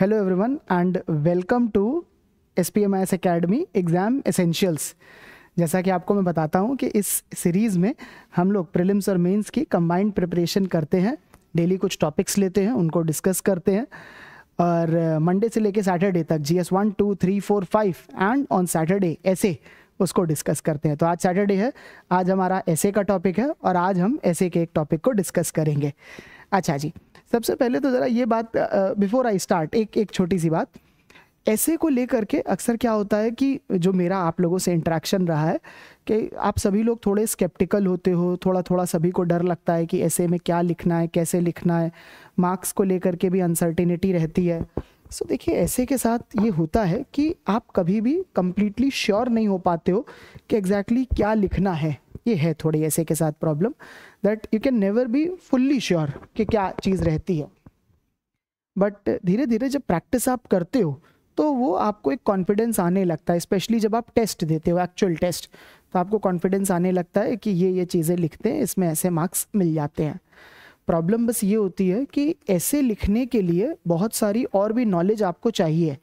hello and to S P M I S academy exam essentials जैसा कि आपको मैं बताता हूँ कि इस सीरीज़ में हम लोग प्रिलिम्स और मेंस की कंबाइंड प्रिपरेशन करते हैं डेली कुछ टॉपिक्स लेते हैं उनको डिस्कस करते हैं और मंडे से लेकर सैटरडे तक G S one two three four five and on Saturday essay उसको डिस्कस करते हैं तो आज सैटरडे है आज हमारा ऐसे का टॉपिक है और आज हम ऐसे के एक टॉपिक को डिस्कस करेंगे अच्छा जी सबसे पहले तो ज़रा ये बात बिफोर आई स्टार्ट एक एक छोटी सी बात ऐसे को लेकर के अक्सर क्या होता है कि जो मेरा आप लोगों से इंट्रैक्शन रहा है कि आप सभी लोग थोड़े स्केप्टिकल होते हो थोड़ा थोड़ा सभी को डर लगता है कि ऐसे में क्या लिखना है कैसे लिखना है मार्क्स को लेकर के भी अनसर्टिनिटी रहती है सो so, देखिए ऐसे के साथ ये होता है कि आप कभी भी कम्प्लीटली श्योर नहीं हो पाते हो कि एग्जैक्टली exactly क्या लिखना है ये है थोड़ी ऐसे के साथ problem that you can never be fully sure कि क्या चीज़ रहती है बट धीरे धीरे जब प्रैक्टिस आप करते हो तो वो आपको एक कॉन्फिडेंस आने लगता है स्पेशली जब आप टेस्ट देते हो एक्चुअल टेस्ट तो आपको कॉन्फिडेंस आने लगता है कि ये ये चीज़ें लिखते हैं इसमें ऐसे मार्क्स मिल जाते हैं प्रॉब्लम बस ये होती है कि ऐसे लिखने के लिए बहुत सारी और भी नॉलेज आपको चाहिए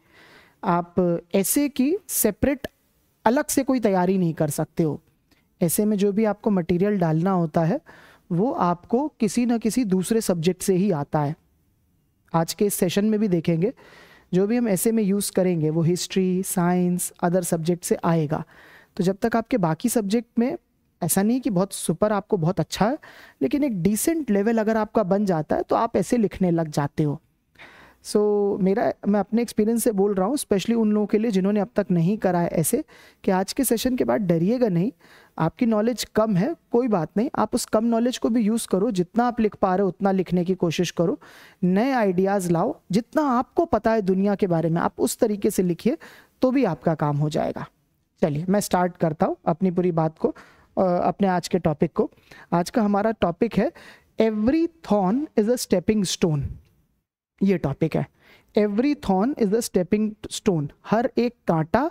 आप ऐसे की सेपरेट अलग से कोई तैयारी नहीं कर सकते हो ऐसे में जो भी आपको मटेरियल डालना होता है वो आपको किसी न किसी दूसरे सब्जेक्ट से ही आता है आज के इस सेशन में भी देखेंगे जो भी हम ऐसे में यूज़ करेंगे वो हिस्ट्री साइंस अदर सब्जेक्ट से आएगा तो जब तक आपके बाकी सब्जेक्ट में ऐसा नहीं कि बहुत सुपर आपको बहुत अच्छा है लेकिन एक डिसेंट लेवल अगर आपका बन जाता है तो आप ऐसे लिखने लग जाते हो सो so, मेरा मैं अपने एक्सपीरियंस से बोल रहा हूँ स्पेशली उन लोगों के लिए जिन्होंने अब तक नहीं करा है ऐसे कि आज के सेशन के बाद डरिएगा नहीं आपकी नॉलेज कम है कोई बात नहीं आप उस कम नॉलेज को भी यूज़ करो जितना आप लिख पा रहे हो उतना लिखने की कोशिश करो नए आइडियाज़ लाओ जितना आपको पता है दुनिया के बारे में आप उस तरीके से लिखिए तो भी आपका काम हो जाएगा चलिए मैं स्टार्ट करता हूँ अपनी पूरी बात को अपने आज के टॉपिक को आज का हमारा टॉपिक है every thorn is a stepping stone ये टॉपिक है every thorn is a stepping stone हर एक कांटा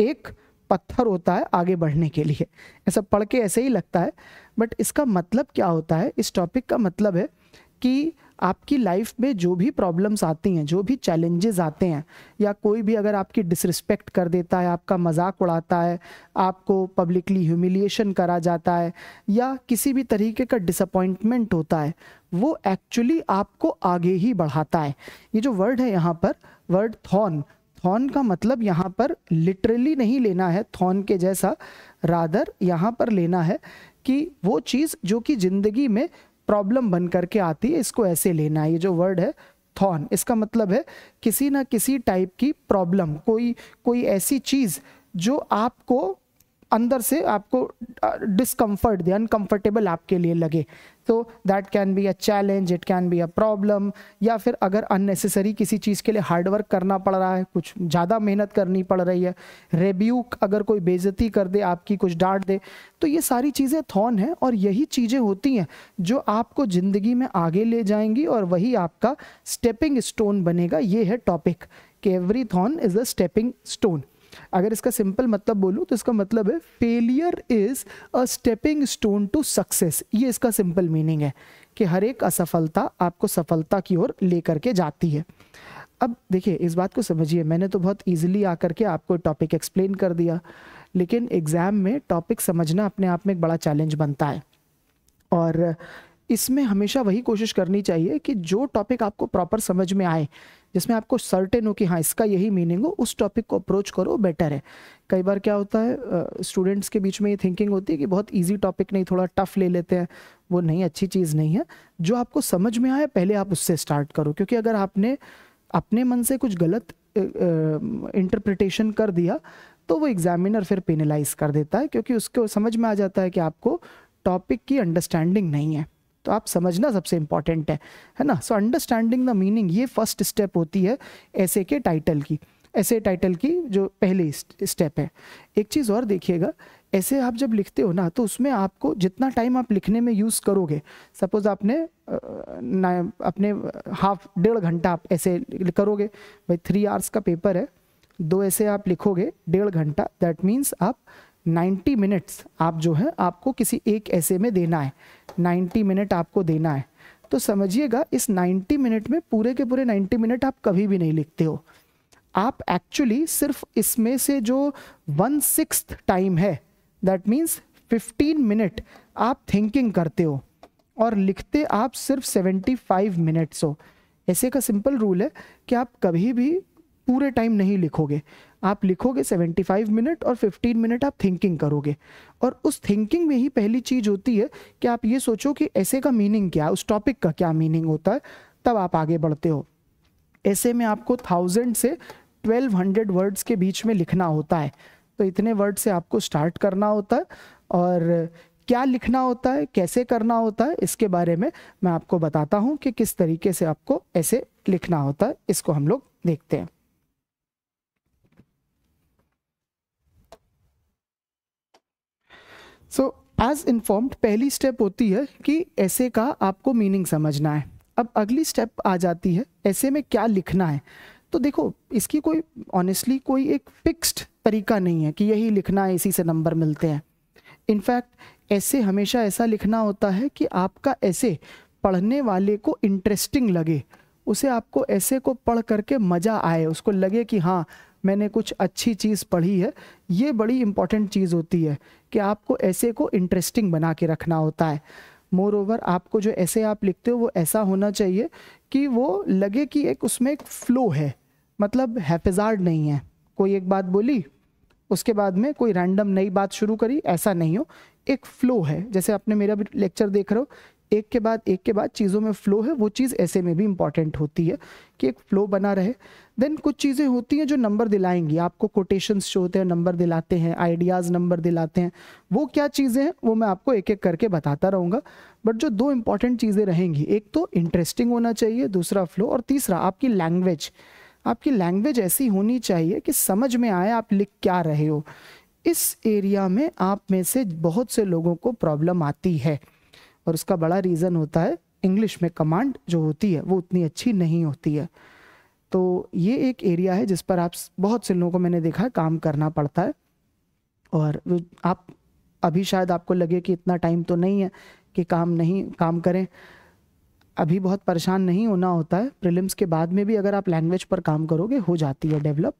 एक पत्थर होता है आगे बढ़ने के लिए ऐसा पढ़ के ऐसे ही लगता है बट इसका मतलब क्या होता है इस टॉपिक का मतलब है कि आपकी लाइफ में जो भी प्रॉब्लम्स आती हैं जो भी चैलेंजेस आते हैं या कोई भी अगर आपकी डिसरिस्पेक्ट कर देता है आपका मजाक उड़ाता है आपको पब्लिकली ह्यूमिलिएशन करा जाता है या किसी भी तरीके का डिसअपॉइंटमेंट होता है वो एक्चुअली आपको आगे ही बढ़ाता है ये जो वर्ड है यहाँ पर वर्ड थॉन थॉन का मतलब यहाँ पर लिटरली नहीं लेना है थॉन के जैसा रादर यहाँ पर लेना है कि वो चीज़ जो कि ज़िंदगी में प्रॉब्लम बन करके आती है इसको ऐसे लेना है ये जो वर्ड है थॉन इसका मतलब है किसी ना किसी टाइप की प्रॉब्लम कोई कोई ऐसी चीज़ जो आपको अंदर से आपको डिसकम्फर्ट दे अनकम्फर्टेबल आपके लिए लगे तो that can be a challenge it can be a problem या फिर अगर अननेसेसरी किसी चीज़ के लिए हार्डवर्क करना पड़ रहा है कुछ ज़्यादा मेहनत करनी पड़ रही है रेब्यूक अगर कोई बेजती कर दे आपकी कुछ डांट दे तो ये सारी चीज़ें थॉन हैं और यही चीज़ें होती हैं जो आपको ज़िंदगी में आगे ले जाएंगी और वही आपका स्टेपिंग स्टोन बनेगा ये है टॉपिक कि every thorn is a stepping stone अगर इसका सिंपल मतलब बोलूँ तो इसका मतलब है failure is a stepping stone to success ये इसका सिंपल मीनिंग है कि हर एक असफलता आपको सफलता की ओर लेकर के जाती है अब देखिए इस बात को समझिए मैंने तो बहुत ईजिली आकर के आपको टॉपिक एक्सप्लेन कर दिया लेकिन एग्ज़ाम में टॉपिक समझना अपने आप में एक बड़ा चैलेंज बनता है और इसमें हमेशा वही कोशिश करनी चाहिए कि जो टॉपिक आपको प्रॉपर समझ में आए जिसमें आपको सर्टेन हो कि हाँ इसका यही मीनिंग हो उस टॉपिक को अप्रोच करो बेटर है कई बार क्या होता है स्टूडेंट्स के बीच में ये थिंकिंग होती है कि बहुत ईजी टॉपिक नहीं थोड़ा टफ ले लेते हैं वो नहीं अच्छी चीज़ नहीं है जो आपको समझ में आए पहले आप उससे स्टार्ट करो क्योंकि अगर आपने अपने मन से कुछ गलत इंटरप्रिटेशन कर दिया तो वो एग्जामिनर फिर पेनलाइज कर देता है क्योंकि उसको समझ में आ जाता है कि आपको टॉपिक की अंडरस्टैंडिंग नहीं है तो आप समझना सबसे इम्पॉर्टेंट है है ना सो अंडरस्टैंडिंग द मीनिंग ये फर्स्ट स्टेप होती है ऐसे के टाइटल की ऐसे टाइटल की जो पहले स्टेप है एक चीज़ और देखिएगा ऐसे आप जब लिखते हो ना तो उसमें आपको जितना टाइम आप लिखने में यूज़ करोगे सपोज़ आपने ना अपने हाफ डेढ़ घंटा आप ऐसे करोगे भाई थ्री आवर्स का पेपर है दो ऐसे आप लिखोगे डेढ़ घंटा दैट मीन्स आप 90 मिनट्स आप जो है आपको किसी एक ऐसे में देना है 90 मिनट आपको देना है तो समझिएगा इस 90 मिनट में पूरे के पूरे 90 मिनट आप कभी भी नहीं लिखते हो आप एक्चुअली सिर्फ इसमें से जो वन सिक्स टाइम है दैट मीन्स 15 मिनट आप थिंकिंग करते हो और लिखते आप सिर्फ 75 मिनट्स हो ऐसे का सिंपल रूल है कि आप कभी भी पूरे टाइम नहीं लिखोगे आप लिखोगे 75 मिनट और 15 मिनट आप थिंकिंग करोगे और उस थिंकिंग में ही पहली चीज़ होती है कि आप ये सोचो कि ऐसे का मीनिंग क्या उस टॉपिक का क्या मीनिंग होता है तब आप आगे बढ़ते हो ऐसे में आपको थाउजेंड से 1200 वर्ड्स के बीच में लिखना होता है तो इतने वर्ड से आपको स्टार्ट करना होता है और क्या लिखना होता है कैसे करना होता है इसके बारे में मैं आपको बताता हूँ कि किस तरीके से आपको ऐसे लिखना होता है इसको हम लोग देखते हैं सो एज इन्फॉर्म्ड पहली स्टेप होती है कि ऐसे का आपको मीनिंग समझना है अब अगली स्टेप आ जाती है ऐसे में क्या लिखना है तो देखो इसकी कोई ऑनेस्टली कोई एक फिक्स्ड तरीका नहीं है कि यही लिखना है इसी से नंबर मिलते हैं इनफैक्ट ऐसे हमेशा ऐसा लिखना होता है कि आपका ऐसे पढ़ने वाले को इंटरेस्टिंग लगे उसे आपको ऐसे को पढ़ करके मज़ा आए उसको लगे कि हाँ मैंने कुछ अच्छी चीज़ पढ़ी है ये बड़ी इंपॉर्टेंट चीज़ होती है कि आपको ऐसे को इंटरेस्टिंग बना के रखना होता है मोर ओवर आपको जो ऐसे आप लिखते हो वो ऐसा होना चाहिए कि वो लगे कि एक उसमें एक फ्लो है मतलब हैफेजार्ड नहीं है कोई एक बात बोली उसके बाद में कोई रैंडम नई बात शुरू करी ऐसा नहीं हो एक फ्लो है जैसे आपने मेरा भी लेक्चर देख रहे हो एक के बाद एक के बाद चीज़ों में फ़्लो है वो चीज़ ऐसे में भी इंपॉर्टेंट होती है कि एक फ़्लो बना रहे देन कुछ चीज़ें होती हैं जो नंबर दिलाएंगी आपको कोटेशंस जो होते हैं नंबर दिलाते हैं आइडियाज़ नंबर दिलाते हैं वो क्या चीज़ें हैं वो मैं आपको एक एक करके बताता रहूँगा बट जो दो इंपॉर्टेंट चीज़ें रहेंगी एक तो इंटरेस्टिंग होना चाहिए दूसरा फ़्लो और तीसरा आपकी लैंग्वेज आपकी लैंग्वेज ऐसी होनी चाहिए कि समझ में आए आप लिख क्या रहे हो इस एरिया में आप में से बहुत से लोगों को प्रॉब्लम आती है और उसका बड़ा रीज़न होता है इंग्लिश में कमांड जो होती है वो उतनी अच्छी नहीं होती है तो ये एक एरिया है जिस पर आप बहुत से लोगों को मैंने देखा है काम करना पड़ता है और आप अभी शायद आपको लगे कि इतना टाइम तो नहीं है कि काम नहीं काम करें अभी बहुत परेशान नहीं होना होता है प्रिलिम्स के बाद में भी अगर आप लैंग्वेज पर काम करोगे हो जाती है डेवलप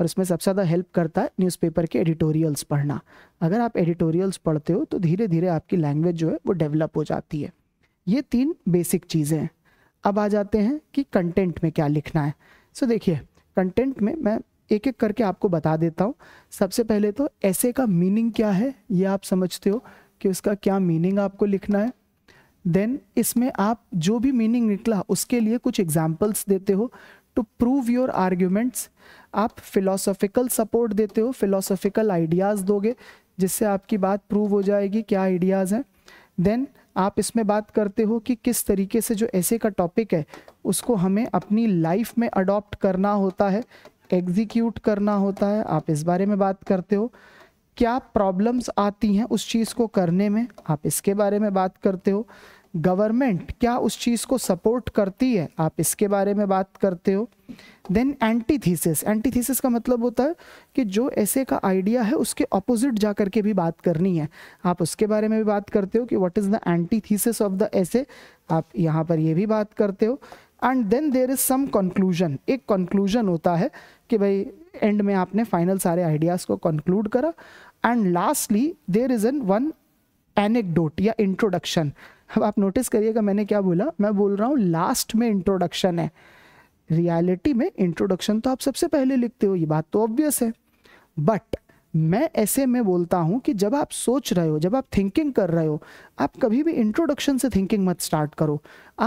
और इसमें सबसे ज़्यादा हेल्प करता है न्यूज़पेपर के एडिटोरियल्स पढ़ना अगर आप एडिटोरियल्स पढ़ते हो तो धीरे धीरे आपकी लैंग्वेज जो है वो डेवलप हो जाती है ये तीन बेसिक चीज़ें हैं अब आ जाते हैं कि कंटेंट में क्या लिखना है सो देखिए कंटेंट में मैं एक एक करके आपको बता देता हूँ सबसे पहले तो ऐसे का मीनिंग क्या है ये आप समझते हो कि उसका क्या मीनिंग आपको लिखना है देन इसमें आप जो भी मीनिंग निकला उसके लिए कुछ एग्जाम्पल्स देते हो टू प्रूव योर आर्ग्यूमेंट्स आप फिलोसॉफिकल सपोर्ट देते हो फिलोसॉफिकल आइडियाज़ दोगे जिससे आपकी बात प्रूव हो जाएगी क्या आइडियाज़ हैं देन आप इसमें बात करते हो कि किस तरीके से जो ऐसे का टॉपिक है उसको हमें अपनी लाइफ में अडॉप्ट करना होता है एग्जीक्यूट करना होता है आप इस बारे में बात करते हो क्या प्रॉब्लम्स आती हैं उस चीज़ को करने में आप इसके बारे में बात करते हो गवर्नमेंट क्या उस चीज़ को सपोर्ट करती है आप इसके बारे में बात करते हो देन एंटीथीसिस एंटीथीसिस का मतलब होता है कि जो ऐसे का आइडिया है उसके ऑपोजिट जा करके भी बात करनी है आप उसके बारे में भी बात करते हो कि what is the antithesis of the essay आप यहाँ पर ये भी बात करते हो and then there is some conclusion एक कंक्लूजन होता है कि भाई एंड में आपने फाइनल सारे आइडियाज़ को कंक्लूड करा and lastly there is an one anecdote या इंट्रोडक्शन अब आप नोटिस करिएगा मैंने क्या बोला मैं बोल रहा हूँ लास्ट में इंट्रोडक्शन है रियलिटी में इंट्रोडक्शन तो आप सबसे पहले लिखते हो ये बात तो ऑब्वियस है बट मैं ऐसे में बोलता हूँ कि जब आप सोच रहे हो जब आप थिंकिंग कर रहे हो आप कभी भी इंट्रोडक्शन से थिंकिंग मत स्टार्ट करो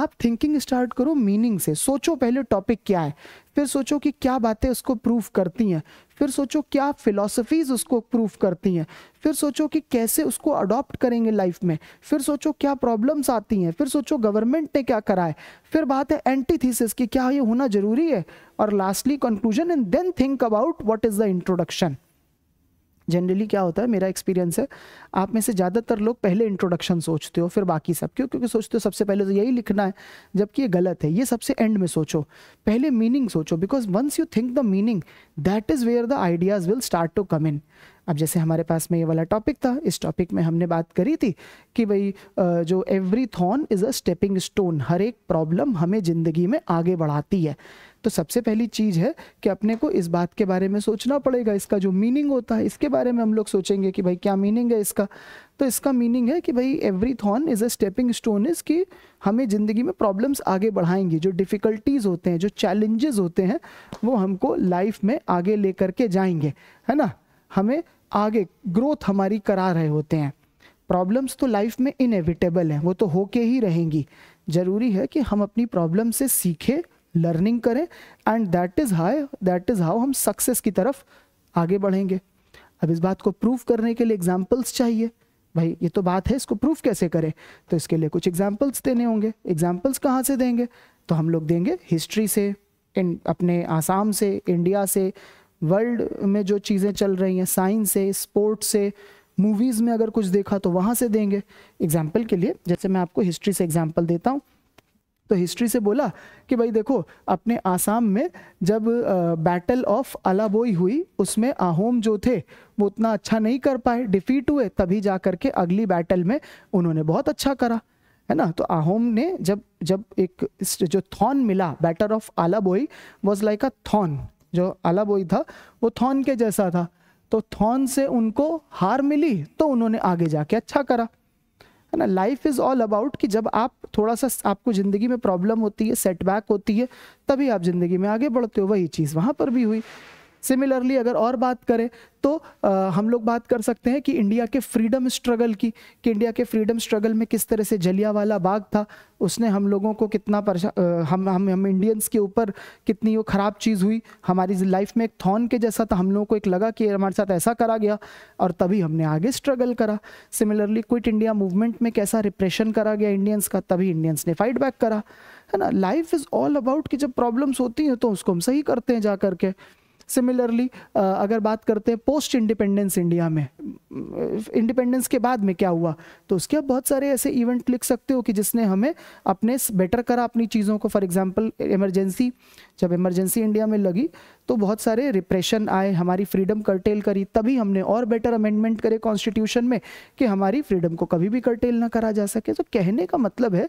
आप थिंकिंग स्टार्ट करो मीनिंग से सोचो पहले टॉपिक क्या है फिर सोचो कि क्या बातें उसको प्रूव करती हैं फिर सोचो क्या फिलोसफीज उसको प्रूफ करती हैं फिर सोचो कि कैसे उसको अडॉप्ट करेंगे लाइफ में फिर सोचो क्या प्रॉब्लम्स आती हैं फिर सोचो गवर्नमेंट ने क्या करा है फिर बात है एंटीथीसिस की क्या ये होना जरूरी है और lastly conclusion and then think about what is the introduction generally क्या होता है मेरा एक्सपीरियंस है आप में से ज़्यादातर लोग पहले इंट्रोडक्शन सोचते हो फिर बाकी सब क्यों क्योंकि सोचते हो सबसे पहले तो यही लिखना है जबकि ये गलत है ये सबसे एंड में सोचो पहले मीनिंग सोचो because once you think the meaning that is where the ideas will start to come in अब जैसे हमारे पास में ये वाला टॉपिक था इस टॉपिक में हमने बात करी थी कि भाई जो every thorn is a stepping stone हर एक प्रॉब्लम हमें ज़िंदगी में आगे बढ़ाती है तो सबसे पहली चीज़ है कि अपने को इस बात के बारे में सोचना पड़ेगा इसका जो मीनिंग होता है इसके बारे में हम लोग सोचेंगे कि भाई क्या मीनिंग है इसका तो इसका मीनिंग है कि भाई every thorn is a stepping stone is कि हमें ज़िंदगी में प्रॉब्लम्स आगे बढ़ाएंगी जो डिफ़िकल्टीज़ होते हैं जो चैलेंजेस होते हैं वो हमको लाइफ में आगे ले करके जाएंगे है ना हमें आगे ग्रोथ हमारी करा रहे होते हैं प्रॉब्लम्स तो लाइफ में इनएविटेबल हैं वो तो होके ही रहेंगी ज़रूरी है कि हम अपनी प्रॉब्लम से सीखें लर्निंग करें and that is high that is how हम सक्सेस की तरफ आगे बढ़ेंगे अब इस बात को प्रूव करने के लिए एग्जाम्पल्स चाहिए भाई ये तो बात है इसको प्रूफ कैसे करें तो इसके लिए कुछ एग्जाम्पल्स देने होंगे एग्जाम्पल्स कहाँ से देंगे तो हम लोग देंगे हिस्ट्री से इन अपने आसाम से इंडिया से वर्ल्ड में जो चीज़ें चल रही हैं साइंस से स्पोर्ट्स से मूवीज़ में अगर कुछ देखा तो वहाँ से देंगे एग्जाम्पल के लिए जैसे मैं आपको हिस्ट्री से एग्जाम्पल देता हूँ तो हिस्ट्री से बोला कि भाई देखो अपने आसाम में जब बैटल ऑफ अलाबोई हुई उसमें आहोम जो थे वो उतना अच्छा नहीं कर पाए डिफीट हुए तभी जा करके अगली बैटल में उन्होंने बहुत अच्छा करा है ना तो आहोम ने जब जब एक जो थॉन मिला बैटल ऑफ आलाबोई वॉज लाइक अ थॉन जो आलाबोई था वो थॉन के जैसा था तो थॉन से उनको हार मिली तो उन्होंने आगे जाके अच्छा करा है ना लाइफ इज़ ऑल अबाउट कि जब आप थोड़ा सा आपको ज़िंदगी में प्रॉब्लम होती है सेटबैक होती है तभी आप ज़िंदगी में आगे बढ़ते हो वही चीज़ वहाँ पर भी हुई सिमिलरली अगर और बात करें तो आ, हम लोग बात कर सकते हैं कि इंडिया के फ्रीडम स्ट्रगल की कि इंडिया के फ्रीडम स्ट्रगल में किस तरह से जलियावाला बाग था उसने हम लोगों को कितना परेशान हम हम हम इंडियंस के ऊपर कितनी वो ख़राब चीज़ हुई हमारी लाइफ में एक थॉन के जैसा था हम लोगों को एक लगा कि हमारे साथ ऐसा करा गया और तभी हमने आगे स्ट्रगल करा सिमिलरली क्विट इंडिया मूवमेंट में कैसा रिप्रेशन करा गया इंडियंस का तभी इंडियंस ने फाइट बैक करा है ना लाइफ इज़ ऑल अबाउट कि जब प्रॉब्लम्स होती हैं तो उसको हम सही करते हैं जा करके के सिमिलरली uh, अगर बात करते हैं पोस्ट इंडिपेंडेंस इंडिया में इंडिपेंडेंस के बाद में क्या हुआ तो उसके आप बहुत सारे ऐसे इवेंट लिख सकते हो कि जिसने हमें अपने बेटर करा अपनी चीज़ों को फॉर एग्जाम्पल इमरजेंसी जब इमरजेंसी इंडिया में लगी तो बहुत सारे रिप्रेशन आए हमारी फ्रीडम कर्टेल करी तभी हमने और बेटर अमेंडमेंट करे कॉन्स्टिट्यूशन में कि हमारी फ्रीडम को कभी भी कर्टेल ना करा जा सके तो कहने का मतलब है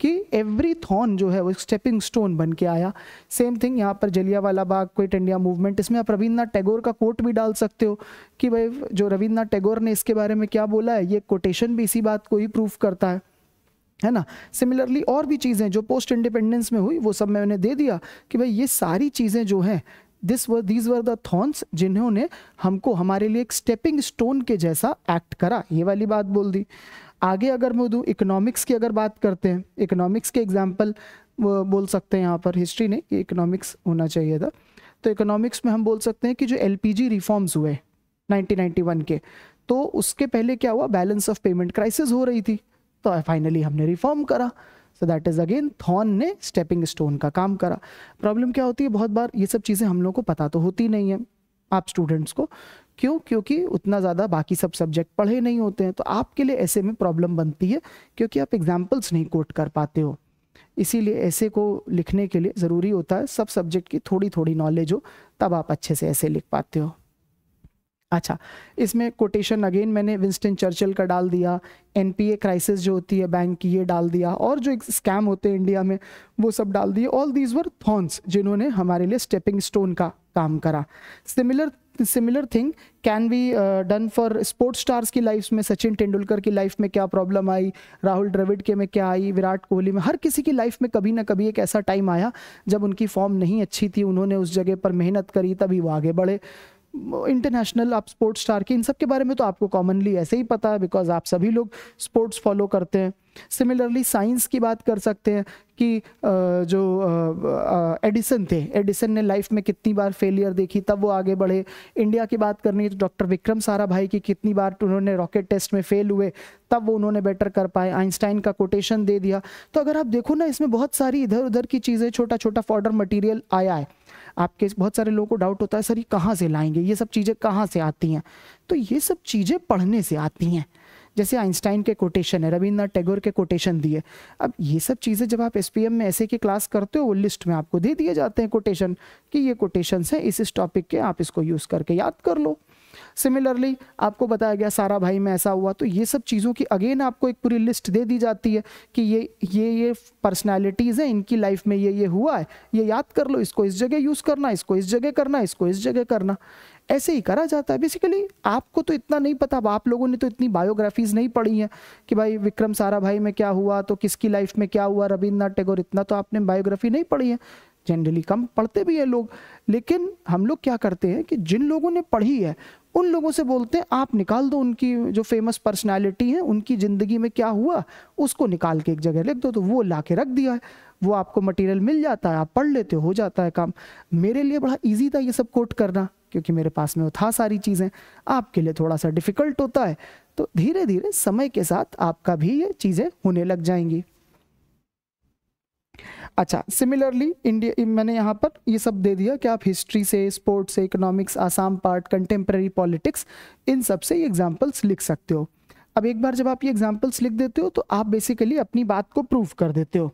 कि एवरी थॉन जो है वो एक स्टेपिंग स्टोन बन के आया सेम थिंग यहाँ पर Jallianwala Bagh quit India movement इसमें आप रविन्द्रनाथ टैगोर का कोट भी डाल सकते हो कि भाई जो रविन्द्रनाथ टैगोर ने इसके बारे में क्या बोला है ये कोटेशन भी इसी बात को ही प्रूफ करता है है ना सिमिलरली और भी चीज़ें जो पोस्ट इंडिपेंडेंस में हुई वो सब मैंने दे दिया कि भाई ये सारी चीज़ें जो हैं this were these were the thorns जिन्होंने हमको हमारे लिए एक स्टेपिंग स्टोन के जैसा एक्ट करा ये वाली बात बोल दी आगे अगर मैं इकोनॉमिक्स की अगर बात करते हैं इकोनॉमिक्स के एग्जाम्पल बोल सकते हैं यहाँ पर हिस्ट्री ने कि इकोनॉमिक्स होना चाहिए था तो इकोनॉमिक्स में हम बोल सकते हैं कि जो एल रिफॉर्म्स हुए 1991 के तो उसके पहले क्या हुआ बैलेंस ऑफ पेमेंट क्राइसिस हो रही थी तो फाइनली हमने रिफॉर्म करा so that is again thorn ने स्टेपिंग स्टोन का काम करा प्रॉब्लम क्या होती है बहुत बार ये सब चीज़ें हम लोग को पता तो होती नहीं है आप स्टूडेंट्स को क्यों क्योंकि उतना ज़्यादा बाकी सब सब्जेक्ट पढ़े नहीं होते हैं तो आपके लिए ऐसे में प्रॉब्लम बनती है क्योंकि आप एग्जाम्पल्स नहीं कोट कर पाते हो इसीलिए ऐसे को लिखने के लिए ज़रूरी होता है सब सब्जेक्ट की थोड़ी थोड़ी नॉलेज हो तब आप अच्छे से ऐसे लिख पाते हो अच्छा इसमें कोटेशन अगेन मैंने विंस्टन चर्चिल का डाल दिया एनपीए क्राइसिस जो होती है बैंक की ये डाल दिया और जो एक स्कैम होते हैं इंडिया में वो सब डाल दिए ऑल दीज वर थॉन्स जिन्होंने हमारे लिए स्टेपिंग स्टोन का काम करा similar similar thing can be done for sports stars की लाइफ में सचिन तेंदुलकर की लाइफ में क्या प्रॉब्लम आई राहुल द्रविड के में क्या आई विराट कोहली में हर किसी की लाइफ में कभी ना कभी एक ऐसा टाइम आया जब उनकी फॉर्म नहीं अच्छी थी उन्होंने उस जगह पर मेहनत करी तभी वो आगे बढ़े इंटरनेशनल आप स्पोर्ट्स स्टार के इन सब के बारे में तो आपको कॉमनली ऐसे ही पता है बिकॉज आप सभी लोग स्पोर्ट्स फॉलो करते हैं सिमिलरली साइंस की बात कर सकते हैं कि जो एडिसन थे एडिसन ने लाइफ में कितनी बार फेलियर देखी तब वो आगे बढ़े इंडिया की बात करनी है तो डॉक्टर विक्रम सारा भाई की कितनी बार उन्होंने रॉकेट टेस्ट में फेल हुए तब वो उन्होंने बेटर कर पाए आइंस्टाइन का कोटेशन दे दिया तो अगर आप देखो ना इसमें बहुत सारी इधर उधर की चीज़ें छोटा छोटा फॉर्डर मटीरियल आया है आपके बहुत सारे लोगों को डाउट होता है सर ये कहाँ से लाएंगे ये सब चीज़ें कहाँ से आती हैं तो ये सब चीज़ें पढ़ने से आती हैं जैसे आइंस्टाइन के कोटेशन है रविन्द्रनाथ टैगोर के कोटेशन दिए अब ये सब चीज़ें जब आप एस में ऐसे की क्लास करते हो वो लिस्ट में आपको दे दिए जाते हैं कोटेशन कि ये कोटेशन है इस इस टॉपिक के आप इसको यूज़ करके याद कर लो सिमिलरली आपको बताया गया सारा भाई में ऐसा हुआ तो ये सब चीज़ों की अगेन आपको एक पूरी लिस्ट दे दी जाती है कि ये ये ये पर्सनैलिटीज़ हैं इनकी लाइफ में ये ये हुआ है ये याद कर लो इसको इस जगह यूज़ करना इसको इस जगह करना इसको इस जगह करना ऐसे ही करा जाता है बेसिकली आपको तो इतना नहीं पता आप लोगों ने तो इतनी बायोग्राफीज़ नहीं पढ़ी हैं कि भाई विक्रम सारा भाई में क्या हुआ तो किसकी लाइफ में क्या हुआ रविन्द्रनाथ टैगोर इतना तो आपने बायोग्राफी नहीं पढ़ी है जनरली कम पढ़ते भी हैं लोग लेकिन हम लोग क्या करते हैं कि जिन लोगों ने पढ़ी है उन लोगों से बोलते हैं आप निकाल दो उनकी जो फेमस पर्सनालिटी है उनकी ज़िंदगी में क्या हुआ उसको निकाल के एक जगह लिख दो तो वो ला के रख दिया है वो आपको मटेरियल मिल जाता है आप पढ़ लेते हो जाता है काम मेरे लिए बड़ा ईजी था ये सब कोट करना क्योंकि मेरे पास में वो था सारी चीज़ें आपके लिए थोड़ा सा डिफ़िकल्ट होता है तो धीरे धीरे समय के साथ आपका भी ये चीज़ें होने लग जाएंगी अच्छा सिमिलरली इंडिया मैंने यहाँ पर ये सब दे दिया कि आप हिस्ट्री से स्पोर्ट्स से इकोनॉमिक्स आसाम पार्ट कंटेम्प्रेरी पॉलिटिक्स इन सब से ये एग्जाम्पल्स लिख सकते हो अब एक बार जब आप ये एग्जाम्पल्स लिख देते हो तो आप बेसिकली अपनी बात को प्रूव कर देते हो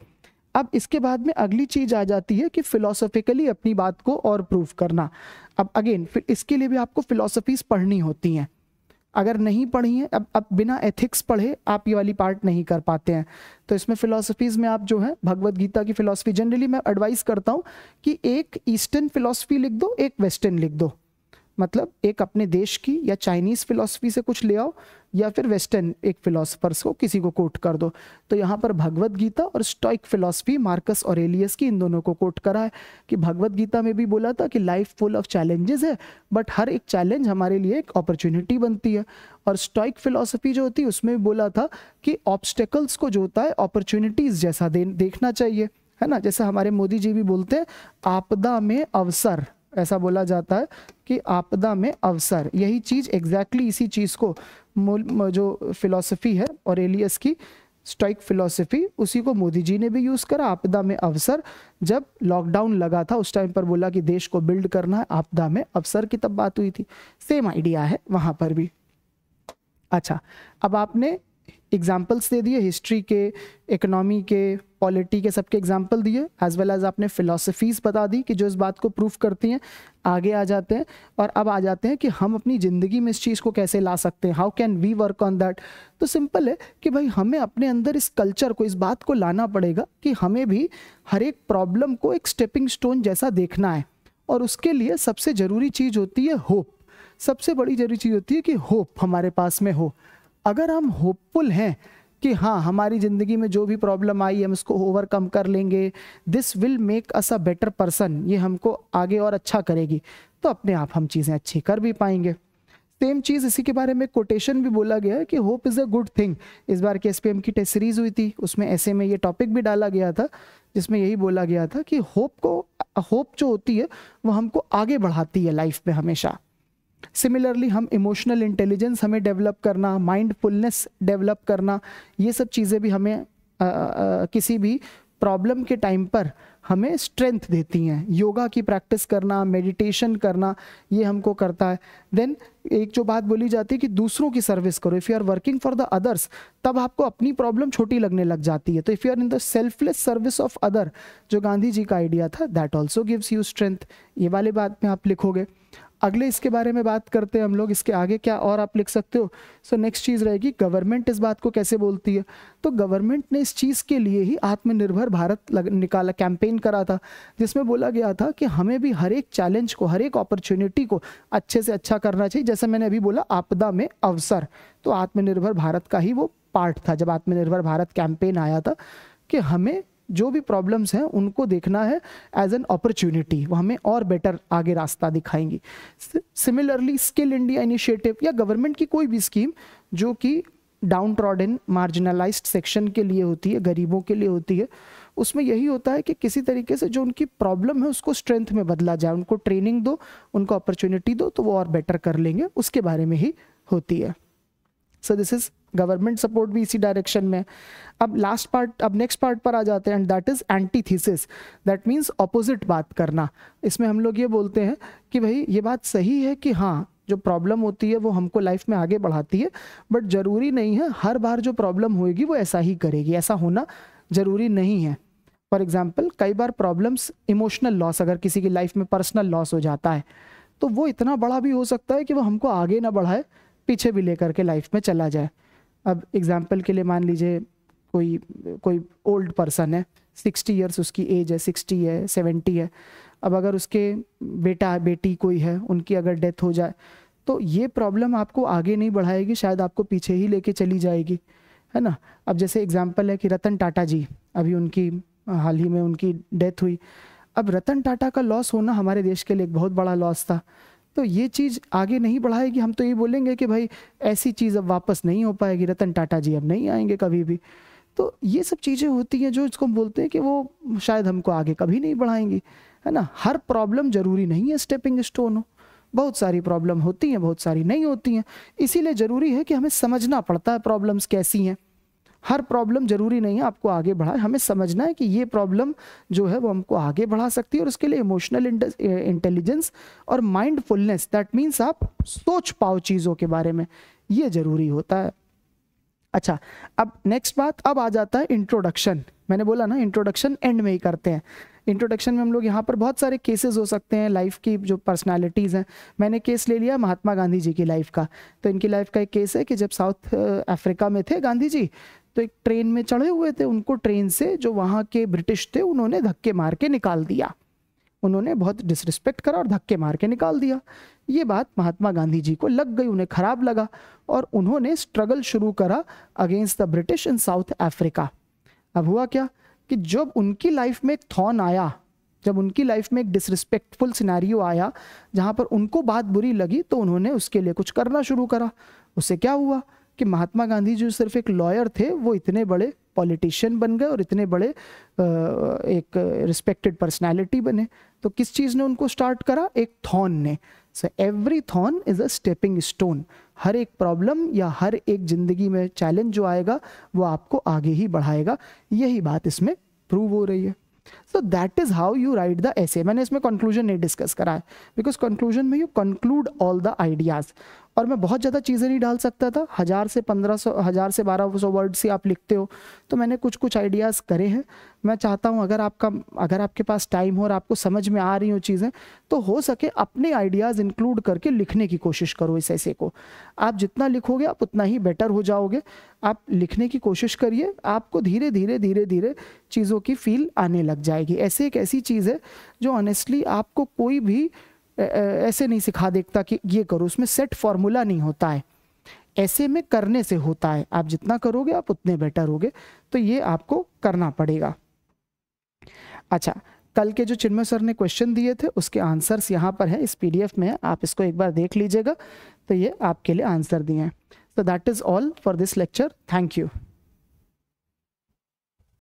अब इसके बाद में अगली चीज आ जाती है कि फिलोसॉफिकली अपनी बात को और प्रूव करना अब अगेन फिर इसके लिए भी आपको फिलोसफीज पढ़नी होती हैं अगर नहीं पढ़ी है अब अब बिना एथिक्स पढ़े आप ये वाली पार्ट नहीं कर पाते हैं तो इसमें फिलोसफीज में आप जो है भगवत गीता की फिलोसफी जनरली मैं एडवाइस करता हूँ कि एक ईस्टर्न फिलोसफी लिख दो एक वेस्टर्न लिख दो मतलब एक अपने देश की या चाइनीज फिलोसफी से कुछ ले आओ या फिर वेस्टर्न एक फिलोसफर्स को किसी को कोट कर दो तो यहाँ पर भगवत गीता और स्टॉइक फिलोसफी मार्कस और एलियस की इन दोनों को कोट करा है कि भगवत गीता में भी बोला था कि लाइफ फुल ऑफ चैलेंजेस है बट हर एक चैलेंज हमारे लिए एक अपॉर्चुनिटी बनती है और स्टॉइक फिलोसफी जो होती है उसमें भी बोला था कि ऑब्स्टेकल्स को जो होता है अपॉर्चुनिटीज़ जैसा दे, देखना चाहिए है ना जैसे हमारे मोदी जी भी बोलते हैं आपदा में अवसर ऐसा बोला जाता है कि आपदा में अवसर यही चीज़ एग्जैक्टली exactly इसी चीज़ को मूल जो फिलॉसफी है और एलियस की स्ट्राइक फिलॉसफी उसी को मोदी जी ने भी यूज़ करा आपदा में अवसर जब लॉकडाउन लगा था उस टाइम पर बोला कि देश को बिल्ड करना है आपदा में अवसर की तब बात हुई थी सेम आइडिया है वहाँ पर भी अच्छा अब आपने एग्जाम्पल्स दे दिए हिस्ट्री के इकोनॉमी के पॉलिटी के सबके एग्जाम्पल दिए एज वेल एज आपने फिलोसफीज बता दी कि जो इस बात को प्रूफ करती हैं आगे आ जाते हैं और अब आ जाते हैं कि हम अपनी ज़िंदगी में इस चीज़ को कैसे ला सकते हैं how can we work on that तो सिंपल है कि भाई हमें अपने अंदर इस कल्चर को इस बात को लाना पड़ेगा कि हमें भी हर एक प्रॉब्लम को एक स्टेपिंग स्टोन जैसा देखना है और उसके लिए सबसे ज़रूरी चीज़ होती है होप सबसे बड़ी जरूरी चीज़ होती है कि होप हमारे पास में हो अगर हम होपफुल हैं कि हाँ हमारी ज़िंदगी में जो भी प्रॉब्लम आई हम इसको ओवरकम कर लेंगे this will make us a better person ये हमको आगे और अच्छा करेगी तो अपने आप हम चीज़ें अच्छी कर भी पाएंगे सेम चीज़ इसी के बारे में कोटेशन भी बोला गया है कि hope is a good thing इस बार के एस की टेस्ट सीरीज़ हुई थी उसमें ऐसे में ये टॉपिक भी डाला गया था जिसमें यही बोला गया था कि होप को होप जो होती है वो हमको आगे बढ़ाती है लाइफ में हमेशा सिमिलरली हम इमोशनल इंटेलिजेंस हमें डेवलप करना माइंडफुलनेस डेवलप करना ये सब चीज़ें भी हमें आ, आ, किसी भी प्रॉब्लम के टाइम पर हमें स्ट्रेंथ देती हैं योगा की प्रैक्टिस करना मेडिटेशन करना ये हमको करता है देन एक जो बात बोली जाती है कि दूसरों की सर्विस करो if you are working for the others तब आपको अपनी प्रॉब्लम छोटी लगने लग जाती है तो if you are in the selfless service of other जो गांधी जी का आइडिया था that also gives you strength ये वाले बात में आप लिखोगे अगले इसके बारे में बात करते हैं हम लोग इसके आगे क्या और आप लिख सकते हो सो नेक्स्ट चीज़ रहेगी गवर्नमेंट इस बात को कैसे बोलती है तो गवर्नमेंट ने इस चीज़ के लिए ही आत्मनिर्भर भारत लग, निकाला कैंपेन करा था जिसमें बोला गया था कि हमें भी हर एक चैलेंज को हर एक अपॉर्चुनिटी को अच्छे से अच्छा करना चाहिए जैसे मैंने अभी बोला आपदा में अवसर तो आत्मनिर्भर भारत का ही वो पार्ट था जब आत्मनिर्भर भारत कैंपेन आया था कि हमें जो भी प्रॉब्लम्स हैं उनको देखना है एज एन अपॉर्चुनिटी वो हमें और बेटर आगे रास्ता दिखाएंगी सिमिलरली स्किल इंडिया इनिशिएटिव या गवर्नमेंट की कोई भी स्कीम जो कि डाउन ट्रॉडन मार्जिनलाइज सेक्शन के लिए होती है गरीबों के लिए होती है उसमें यही होता है कि किसी तरीके से जो उनकी प्रॉब्लम है उसको स्ट्रेंथ में बदला जाए उनको ट्रेनिंग दो उनको अपॉर्चुनिटी दो तो वो और बेटर कर लेंगे उसके बारे में ही होती है so this is government support भी इसी डायरेक्शन में अब लास्ट पार्ट अब नेक्स्ट पार्ट पर आ जाते हैं and that is antithesis that means opposite बात करना इसमें हम लोग ये बोलते हैं कि भाई ये बात सही है कि हाँ जो प्रॉब्लम होती है वो हमको लाइफ में आगे बढ़ाती है बट ज़रूरी नहीं है हर बार जो प्रॉब्लम होएगी वो ऐसा ही करेगी ऐसा होना ज़रूरी नहीं है फॉर एग्जाम्पल कई बार प्रॉब्लम्स इमोशनल लॉस अगर किसी की लाइफ में पर्सनल लॉस हो जाता है तो वो इतना बड़ा भी हो सकता है कि वो हमको आगे ना बढ़ाए पीछे भी लेकर के लाइफ में चला जाए अब एग्जाम्पल के लिए मान लीजिए कोई कोई ओल्ड पर्सन है सिक्सटी ईयर्स उसकी एज है सिक्सटी है सेवेंटी है अब अगर उसके बेटा बेटी कोई है उनकी अगर डेथ हो जाए तो ये प्रॉब्लम आपको आगे नहीं बढ़ाएगी शायद आपको पीछे ही लेके चली जाएगी है ना अब जैसे एग्जाम्पल है कि रतन टाटा जी अभी उनकी हाल ही में उनकी डेथ हुई अब रतन टाटा का लॉस होना हमारे देश के लिए एक बहुत बड़ा लॉस था तो ये चीज़ आगे नहीं बढ़ाएगी हम तो ये बोलेंगे कि भाई ऐसी चीज़ अब वापस नहीं हो पाएगी रतन टाटा जी अब नहीं आएंगे कभी भी तो ये सब चीज़ें होती हैं जो इसको हम बोलते हैं कि वो शायद हमको आगे कभी नहीं बढ़ाएंगी है ना हर प्रॉब्लम ज़रूरी नहीं है स्टेपिंग स्टोन हो बहुत सारी प्रॉब्लम होती हैं बहुत सारी नहीं होती हैं इसीलिए ज़रूरी है कि हमें समझना पड़ता है प्रॉब्लम्स कैसी हैं हर प्रॉब्लम ज़रूरी नहीं है आपको आगे बढ़ाए हमें समझना है कि ये प्रॉब्लम जो है वो हमको आगे बढ़ा सकती है और उसके लिए इमोशनल इंटेलिजेंस और माइंडफुलनेस दैट मीन्स आप सोच पाओ चीज़ों के बारे में ये ज़रूरी होता है अच्छा अब नेक्स्ट बात अब आ जाता है इंट्रोडक्शन मैंने बोला ना इंट्रोडक्शन एंड में ही करते हैं इंट्रोडक्शन में हम लोग यहाँ पर बहुत सारे केसेस हो सकते हैं लाइफ की जो पर्सनालिटीज़ हैं मैंने केस ले लिया महात्मा गांधी जी की लाइफ का तो इनकी लाइफ का एक केस है कि जब साउथ अफ्रीका में थे गांधी जी तो एक ट्रेन में चढ़े हुए थे उनको ट्रेन से जो वहाँ के ब्रिटिश थे उन्होंने धक्के मार के निकाल दिया उन्होंने बहुत डिसरिस्पेक्ट करा और धक्के मार के निकाल दिया ये बात महात्मा गांधी जी को लग गई उन्हें खराब लगा और उन्होंने स्ट्रगल शुरू करा against the British in South Africa अब हुआ क्या कि जब उनकी लाइफ में एक थॉन आया जब उनकी लाइफ में एक डिसरिस्पेक्टफुल सिनारियो आया जहाँ पर उनको बात बुरी लगी तो उन्होंने उसके लिए कुछ करना शुरू करा उससे क्या हुआ कि महात्मा गांधी जो सिर्फ एक लॉयर थे वो इतने बड़े पॉलिटिशियन बन गए और इतने बड़े एक रिस्पेक्टेड पर्सनैलिटी बने तो किस चीज़ ने उनको स्टार्ट करा एक थॉन ने so every thorn is a stepping stone हर एक प्रॉब्लम या हर एक ज़िंदगी में चैलेंज जो आएगा वो आपको आगे ही बढ़ाएगा यही बात इसमें प्रूव हो रही है so that is how you write the essay मैंने इसमें कंक्लूजन नहीं डिस्कस करा है बिकॉज कंक्लूजन में you conclude all the ideas और मैं बहुत ज़्यादा चीज़ें नहीं डाल सकता था हज़ार से पंद्रह सौ हज़ार से बारह सौ वर्ड्स ही आप लिखते हो तो मैंने कुछ कुछ आइडियाज़ करे हैं मैं चाहता हूँ अगर आपका अगर आपके पास टाइम हो और आपको समझ में आ रही हो चीज़ें तो हो सके अपने आइडियाज़ इंक्लूड करके लिखने की कोशिश करो इस ऐसे को आप जितना लिखोगे आप उतना ही बेटर हो जाओगे आप लिखने की कोशिश करिए आपको धीरे धीरे धीरे धीरे चीज़ों की फील आने लग जाए आएगी ऐसे एक ऐसी चीज़ है जो ऑनेस्टली आपको कोई भी ऐसे नहीं सिखा देखता कि ये करो उसमें सेट फॉर्मूला नहीं होता है ऐसे में करने से होता है आप जितना करोगे आप उतने बेटर होगे तो ये आपको करना पड़ेगा अच्छा कल के जो चिन्मय सर ने क्वेश्चन दिए थे उसके आंसर्स यहाँ पर हैं इस पीडीएफ में आप इसको एक बार देख लीजिएगा तो ये आपके लिए आंसर दिए हैं so that is all for this lecture thank you